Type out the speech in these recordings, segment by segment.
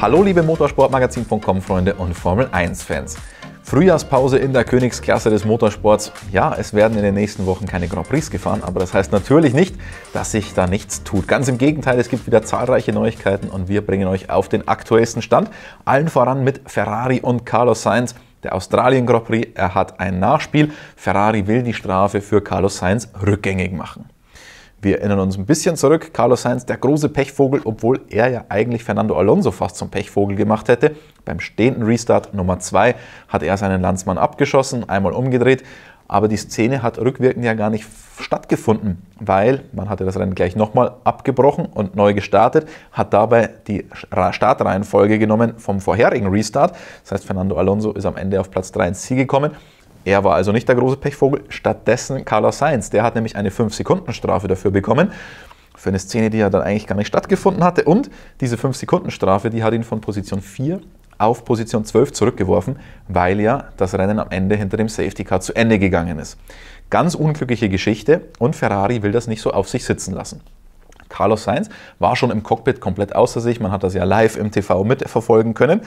Hallo liebe Motorsportmagazin.com Freunde und Formel 1 Fans. Frühjahrspause in der Königsklasse des Motorsports. Ja, es werden in den nächsten Wochen keine Grand Prix gefahren, aber das heißt natürlich nicht, dass sich da nichts tut. Ganz im Gegenteil, es gibt wieder zahlreiche Neuigkeiten und wir bringen euch auf den aktuellsten Stand. Allen voran mit Ferrari und Carlos Sainz. Der Australien Grand Prix, er hat ein Nachspiel. Ferrari will die Strafe für Carlos Sainz rückgängig machen. Wir erinnern uns ein bisschen zurück, Carlos Sainz, der große Pechvogel, obwohl er ja eigentlich Fernando Alonso fast zum Pechvogel gemacht hätte. Beim stehenden Restart Nummer 2 hat er seinen Landsmann abgeschossen, einmal umgedreht, aber die Szene hat rückwirkend ja gar nicht stattgefunden, weil man hatte das Rennen gleich nochmal abgebrochen und neu gestartet, hat dabei die Startreihenfolge genommen vom vorherigen Restart. Das heißt, Fernando Alonso ist am Ende auf Platz 3 ins Ziel gekommen er war also nicht der große Pechvogel, stattdessen Carlos Sainz. Der hat nämlich eine 5-Sekunden-Strafe dafür bekommen, für eine Szene, die ja dann eigentlich gar nicht stattgefunden hatte. Und diese 5-Sekunden-Strafe, die hat ihn von Position 4 auf Position 12 zurückgeworfen, weil ja das Rennen am Ende hinter dem Safety Car zu Ende gegangen ist. Ganz unglückliche Geschichte und Ferrari will das nicht so auf sich sitzen lassen. Carlos Sainz war schon im Cockpit komplett außer sich, man hat das ja live im TV mitverfolgen können.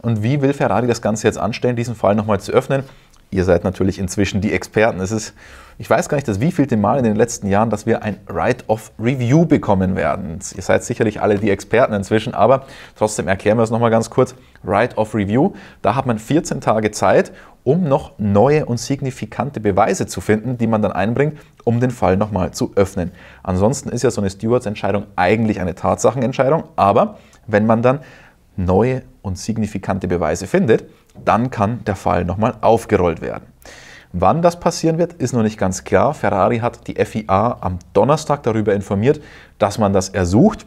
Und wie will Ferrari das Ganze jetzt anstellen, diesen Fall nochmal zu öffnen? ihr seid natürlich inzwischen die Experten. Es ist, ich weiß gar nicht, das wievielte Mal in den letzten Jahren, dass wir ein Right of review bekommen werden. Ihr seid sicherlich alle die Experten inzwischen, aber trotzdem erklären wir es nochmal ganz kurz. write of review da hat man 14 Tage Zeit, um noch neue und signifikante Beweise zu finden, die man dann einbringt, um den Fall nochmal zu öffnen. Ansonsten ist ja so eine Stewards-Entscheidung eigentlich eine Tatsachenentscheidung, aber wenn man dann neue und signifikante Beweise findet, dann kann der Fall nochmal aufgerollt werden. Wann das passieren wird, ist noch nicht ganz klar. Ferrari hat die FIA am Donnerstag darüber informiert, dass man das ersucht.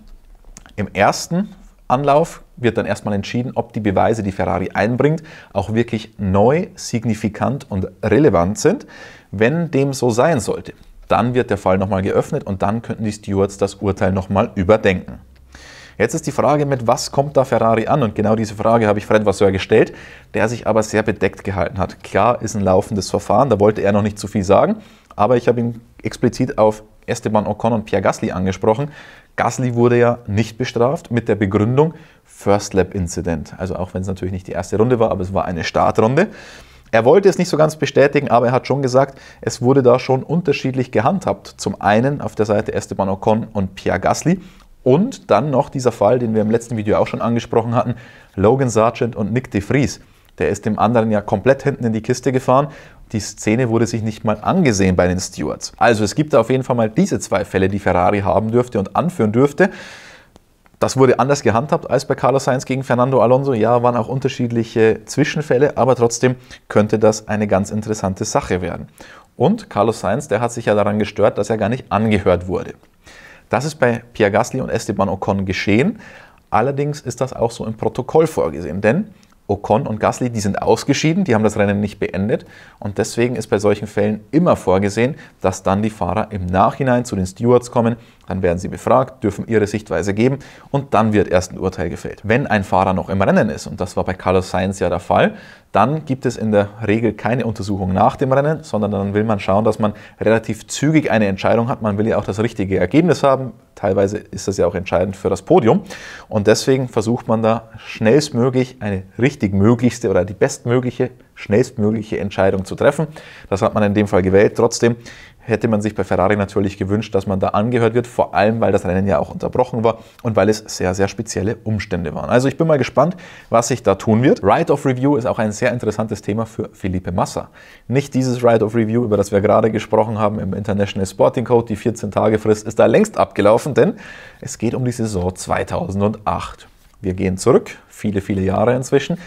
Im ersten Anlauf wird dann erstmal entschieden, ob die Beweise, die Ferrari einbringt, auch wirklich neu, signifikant und relevant sind. Wenn dem so sein sollte, dann wird der Fall nochmal geöffnet und dann könnten die Stewards das Urteil nochmal überdenken. Jetzt ist die Frage mit, was kommt da Ferrari an? Und genau diese Frage habe ich Fred Vasseur gestellt, der sich aber sehr bedeckt gehalten hat. Klar ist ein laufendes Verfahren, da wollte er noch nicht zu viel sagen, aber ich habe ihn explizit auf Esteban Ocon und Pierre Gasly angesprochen. Gasly wurde ja nicht bestraft mit der Begründung First Lap Incident. Also auch wenn es natürlich nicht die erste Runde war, aber es war eine Startrunde. Er wollte es nicht so ganz bestätigen, aber er hat schon gesagt, es wurde da schon unterschiedlich gehandhabt. Zum einen auf der Seite Esteban Ocon und Pierre Gasly und dann noch dieser Fall, den wir im letzten Video auch schon angesprochen hatten, Logan Sargent und Nick DeFries. Der ist dem anderen ja komplett hinten in die Kiste gefahren. Die Szene wurde sich nicht mal angesehen bei den Stewards. Also es gibt da auf jeden Fall mal diese zwei Fälle, die Ferrari haben dürfte und anführen dürfte. Das wurde anders gehandhabt als bei Carlos Sainz gegen Fernando Alonso. Ja, waren auch unterschiedliche Zwischenfälle, aber trotzdem könnte das eine ganz interessante Sache werden. Und Carlos Sainz, der hat sich ja daran gestört, dass er gar nicht angehört wurde. Das ist bei Pierre Gasly und Esteban Ocon geschehen. Allerdings ist das auch so im Protokoll vorgesehen, denn Ocon und Gasly, die sind ausgeschieden, die haben das Rennen nicht beendet und deswegen ist bei solchen Fällen immer vorgesehen, dass dann die Fahrer im Nachhinein zu den Stewards kommen, dann werden sie befragt, dürfen ihre Sichtweise geben und dann wird erst ein Urteil gefällt. Wenn ein Fahrer noch im Rennen ist, und das war bei Carlos Sainz ja der Fall, dann gibt es in der Regel keine Untersuchung nach dem Rennen, sondern dann will man schauen, dass man relativ zügig eine Entscheidung hat. Man will ja auch das richtige Ergebnis haben. Teilweise ist das ja auch entscheidend für das Podium. Und deswegen versucht man da schnellstmöglich eine richtig möglichste oder die bestmögliche, schnellstmögliche Entscheidung zu treffen. Das hat man in dem Fall gewählt. Trotzdem hätte man sich bei Ferrari natürlich gewünscht, dass man da angehört wird, vor allem weil das Rennen ja auch unterbrochen war und weil es sehr, sehr spezielle Umstände waren. Also ich bin mal gespannt, was sich da tun wird. Right of Review ist auch ein sehr interessantes Thema für Felipe Massa. Nicht dieses Right of Review, über das wir gerade gesprochen haben im International Sporting Code, die 14-Tage-Frist ist da längst abgelaufen, denn es geht um die Saison 2008. Wir gehen zurück, viele, viele Jahre inzwischen.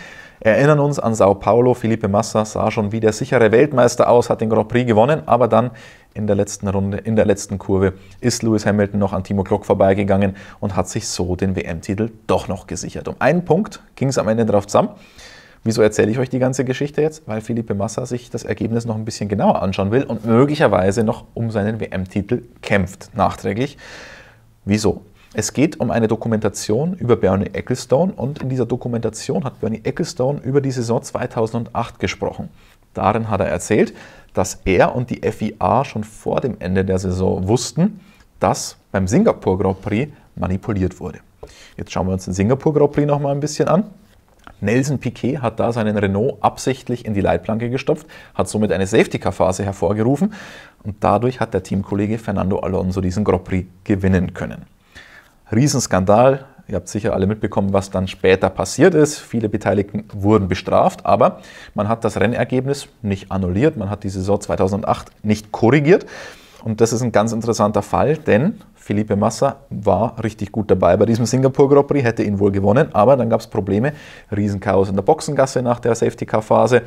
Erinnern uns an Sao Paulo, Felipe Massa sah schon wie der sichere Weltmeister aus, hat den Grand Prix gewonnen, aber dann in der letzten Runde, in der letzten Kurve ist Lewis Hamilton noch an Timo Glock vorbeigegangen und hat sich so den WM-Titel doch noch gesichert. Um einen Punkt ging es am Ende darauf zusammen. Wieso erzähle ich euch die ganze Geschichte jetzt? Weil Felipe Massa sich das Ergebnis noch ein bisschen genauer anschauen will und möglicherweise noch um seinen WM-Titel kämpft, nachträglich. Wieso? Es geht um eine Dokumentation über Bernie Ecclestone und in dieser Dokumentation hat Bernie Ecclestone über die Saison 2008 gesprochen. Darin hat er erzählt, dass er und die FIA schon vor dem Ende der Saison wussten, dass beim Singapur Grand Prix manipuliert wurde. Jetzt schauen wir uns den Singapur Grand Prix noch mal ein bisschen an. Nelson Piquet hat da seinen Renault absichtlich in die Leitplanke gestopft, hat somit eine Safety-Car-Phase hervorgerufen und dadurch hat der Teamkollege Fernando Alonso diesen Grand Prix gewinnen können. Riesenskandal. Ihr habt sicher alle mitbekommen, was dann später passiert ist. Viele Beteiligten wurden bestraft, aber man hat das Rennergebnis nicht annulliert, man hat die Saison 2008 nicht korrigiert. Und das ist ein ganz interessanter Fall, denn Felipe Massa war richtig gut dabei bei diesem Singapur Grand Prix, hätte ihn wohl gewonnen, aber dann gab es Probleme. Riesenchaos in der Boxengasse nach der Safety Car Phase.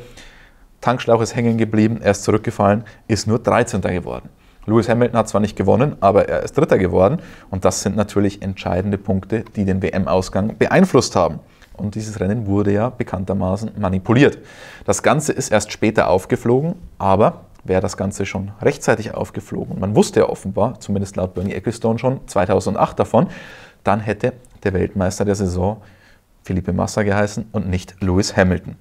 Tankschlauch ist hängen geblieben, er ist zurückgefallen, ist nur 13. geworden. Lewis Hamilton hat zwar nicht gewonnen, aber er ist Dritter geworden. Und das sind natürlich entscheidende Punkte, die den WM-Ausgang beeinflusst haben. Und dieses Rennen wurde ja bekanntermaßen manipuliert. Das Ganze ist erst später aufgeflogen, aber wäre das Ganze schon rechtzeitig aufgeflogen. Man wusste ja offenbar, zumindest laut Bernie Ecclestone schon 2008 davon, dann hätte der Weltmeister der Saison Felipe Massa geheißen und nicht Lewis Hamilton.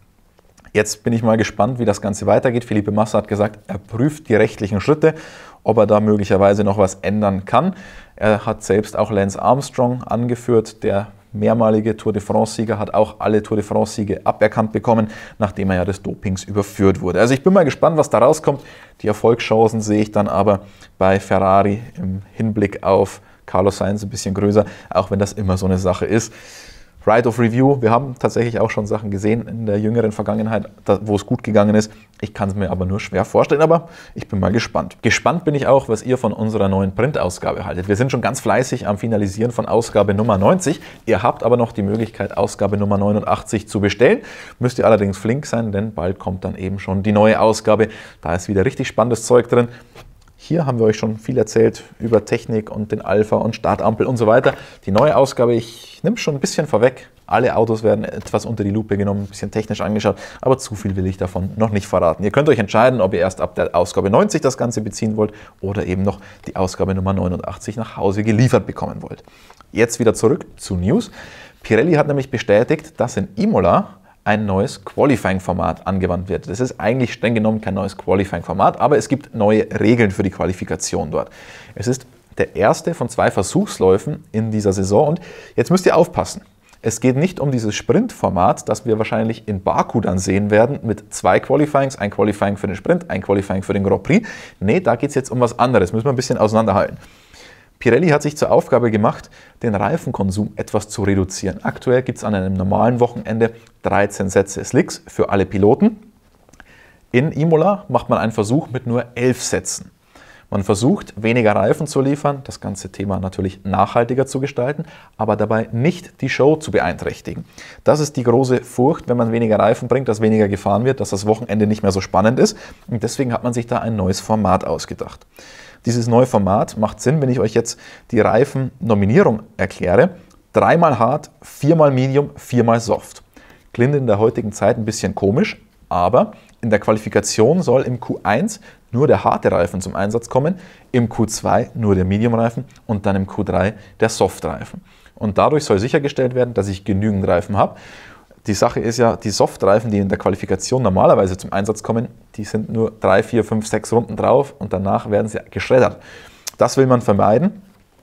Jetzt bin ich mal gespannt, wie das Ganze weitergeht. Felipe Massa hat gesagt, er prüft die rechtlichen Schritte ob er da möglicherweise noch was ändern kann. Er hat selbst auch Lance Armstrong angeführt, der mehrmalige Tour de France-Sieger, hat auch alle Tour de France-Siege aberkannt bekommen, nachdem er ja des Dopings überführt wurde. Also ich bin mal gespannt, was da rauskommt. Die Erfolgschancen sehe ich dann aber bei Ferrari im Hinblick auf Carlos Sainz ein bisschen größer, auch wenn das immer so eine Sache ist. Right of Review, wir haben tatsächlich auch schon Sachen gesehen in der jüngeren Vergangenheit, wo es gut gegangen ist. Ich kann es mir aber nur schwer vorstellen, aber ich bin mal gespannt. Gespannt bin ich auch, was ihr von unserer neuen Printausgabe haltet. Wir sind schon ganz fleißig am Finalisieren von Ausgabe Nummer 90. Ihr habt aber noch die Möglichkeit, Ausgabe Nummer 89 zu bestellen. Müsst ihr allerdings flink sein, denn bald kommt dann eben schon die neue Ausgabe. Da ist wieder richtig spannendes Zeug drin. Hier haben wir euch schon viel erzählt über Technik und den Alpha und Startampel und so weiter. Die neue Ausgabe, ich nehme schon ein bisschen vorweg. Alle Autos werden etwas unter die Lupe genommen, ein bisschen technisch angeschaut, aber zu viel will ich davon noch nicht verraten. Ihr könnt euch entscheiden, ob ihr erst ab der Ausgabe 90 das Ganze beziehen wollt oder eben noch die Ausgabe Nummer 89 nach Hause geliefert bekommen wollt. Jetzt wieder zurück zu News. Pirelli hat nämlich bestätigt, dass in Imola ein neues Qualifying-Format angewandt wird. Das ist eigentlich streng genommen kein neues Qualifying-Format, aber es gibt neue Regeln für die Qualifikation dort. Es ist der erste von zwei Versuchsläufen in dieser Saison und jetzt müsst ihr aufpassen. Es geht nicht um dieses Sprint-Format, das wir wahrscheinlich in Baku dann sehen werden, mit zwei Qualifyings, ein Qualifying für den Sprint, ein Qualifying für den Grand Prix. Nee, da geht es jetzt um was anderes, müssen wir ein bisschen auseinanderhalten. Pirelli hat sich zur Aufgabe gemacht, den Reifenkonsum etwas zu reduzieren. Aktuell gibt es an einem normalen Wochenende 13 Sätze Slicks für alle Piloten. In Imola macht man einen Versuch mit nur 11 Sätzen. Man versucht, weniger Reifen zu liefern, das ganze Thema natürlich nachhaltiger zu gestalten, aber dabei nicht die Show zu beeinträchtigen. Das ist die große Furcht, wenn man weniger Reifen bringt, dass weniger gefahren wird, dass das Wochenende nicht mehr so spannend ist. Und deswegen hat man sich da ein neues Format ausgedacht. Dieses neue Format macht Sinn, wenn ich euch jetzt die Reifennominierung erkläre. Dreimal hart, viermal medium, viermal soft. Klingt in der heutigen Zeit ein bisschen komisch, aber in der Qualifikation soll im Q1 nur der harte Reifen zum Einsatz kommen, im Q2 nur der Medium-Reifen und dann im Q3 der Soft-Reifen. Und dadurch soll sichergestellt werden, dass ich genügend Reifen habe. Die Sache ist ja, die Soft-Reifen, die in der Qualifikation normalerweise zum Einsatz kommen, die sind nur 3, 4, 5, 6 Runden drauf und danach werden sie geschreddert. Das will man vermeiden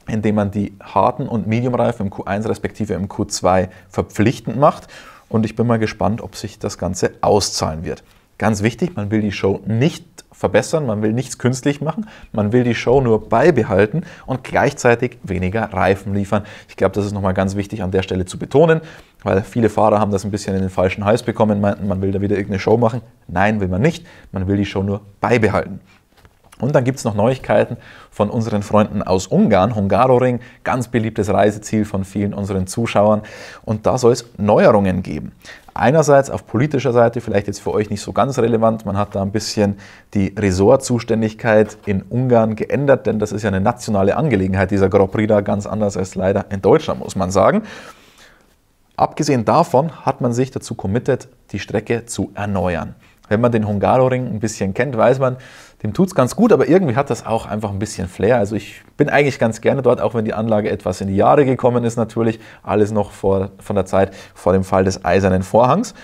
indem man die harten und Medium-Reifen im Q1 respektive im Q2 verpflichtend macht. Und ich bin mal gespannt, ob sich das Ganze auszahlen wird. Ganz wichtig, man will die Show nicht verbessern, man will nichts künstlich machen, man will die Show nur beibehalten und gleichzeitig weniger Reifen liefern. Ich glaube, das ist nochmal ganz wichtig an der Stelle zu betonen, weil viele Fahrer haben das ein bisschen in den falschen Hals bekommen, meinten, man will da wieder irgendeine Show machen. Nein, will man nicht, man will die Show nur beibehalten. Und dann gibt es noch Neuigkeiten von unseren Freunden aus Ungarn, Hungaroring, ganz beliebtes Reiseziel von vielen unseren Zuschauern. Und da soll es Neuerungen geben. Einerseits auf politischer Seite, vielleicht jetzt für euch nicht so ganz relevant, man hat da ein bisschen die Ressortzuständigkeit in Ungarn geändert, denn das ist ja eine nationale Angelegenheit, dieser Grand ganz anders als leider in Deutschland, muss man sagen. Abgesehen davon hat man sich dazu committet, die Strecke zu erneuern. Wenn man den Hungaroring ein bisschen kennt, weiß man, dem tut es ganz gut, aber irgendwie hat das auch einfach ein bisschen Flair. Also ich bin eigentlich ganz gerne dort, auch wenn die Anlage etwas in die Jahre gekommen ist natürlich. Alles noch vor, von der Zeit vor dem Fall des Eisernen Vorhangs.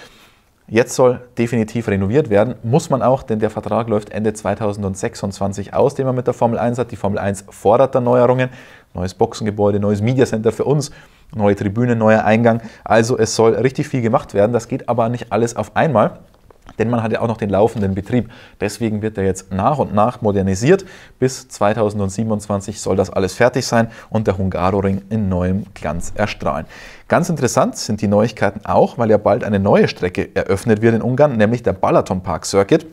Jetzt soll definitiv renoviert werden, muss man auch, denn der Vertrag läuft Ende 2026 aus, den man mit der Formel 1 hat. Die Formel 1 fordert Erneuerungen, neues Boxengebäude, neues Media Center für uns, neue Tribüne, neuer Eingang. Also es soll richtig viel gemacht werden, das geht aber nicht alles auf einmal. Denn man hat ja auch noch den laufenden Betrieb. Deswegen wird er jetzt nach und nach modernisiert. Bis 2027 soll das alles fertig sein und der Hungaroring in neuem Glanz erstrahlen. Ganz interessant sind die Neuigkeiten auch, weil ja bald eine neue Strecke eröffnet wird in Ungarn, nämlich der Balaton Park Circuit.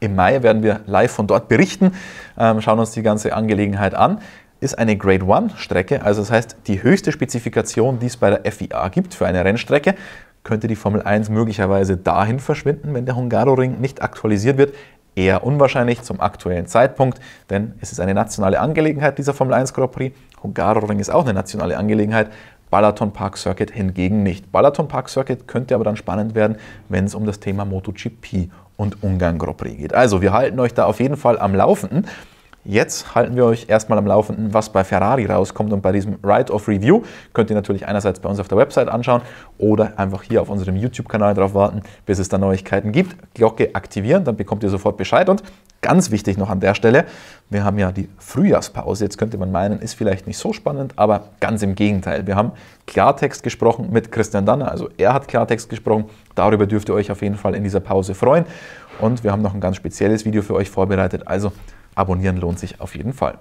Im Mai werden wir live von dort berichten, ähm, schauen uns die ganze Angelegenheit an ist eine Grade One Strecke, also das heißt die höchste Spezifikation, die es bei der FIA gibt für eine Rennstrecke könnte die Formel 1 möglicherweise dahin verschwinden, wenn der Hungaroring nicht aktualisiert wird. Eher unwahrscheinlich zum aktuellen Zeitpunkt, denn es ist eine nationale Angelegenheit, dieser Formel 1 Grand Prix. Hungaroring ist auch eine nationale Angelegenheit. Balaton Park Circuit hingegen nicht. Balaton Park Circuit könnte aber dann spannend werden, wenn es um das Thema MotoGP und Ungarn Grand Prix geht. Also, wir halten euch da auf jeden Fall am Laufenden. Jetzt halten wir euch erstmal am Laufenden, was bei Ferrari rauskommt und bei diesem write of Review. Könnt ihr natürlich einerseits bei uns auf der Website anschauen oder einfach hier auf unserem YouTube-Kanal drauf warten, bis es da Neuigkeiten gibt. Glocke aktivieren, dann bekommt ihr sofort Bescheid. Und ganz wichtig noch an der Stelle, wir haben ja die Frühjahrspause. Jetzt könnte man meinen, ist vielleicht nicht so spannend, aber ganz im Gegenteil. Wir haben Klartext gesprochen mit Christian Danner. Also er hat Klartext gesprochen. Darüber dürft ihr euch auf jeden Fall in dieser Pause freuen. Und wir haben noch ein ganz spezielles Video für euch vorbereitet. Also Abonnieren lohnt sich auf jeden Fall.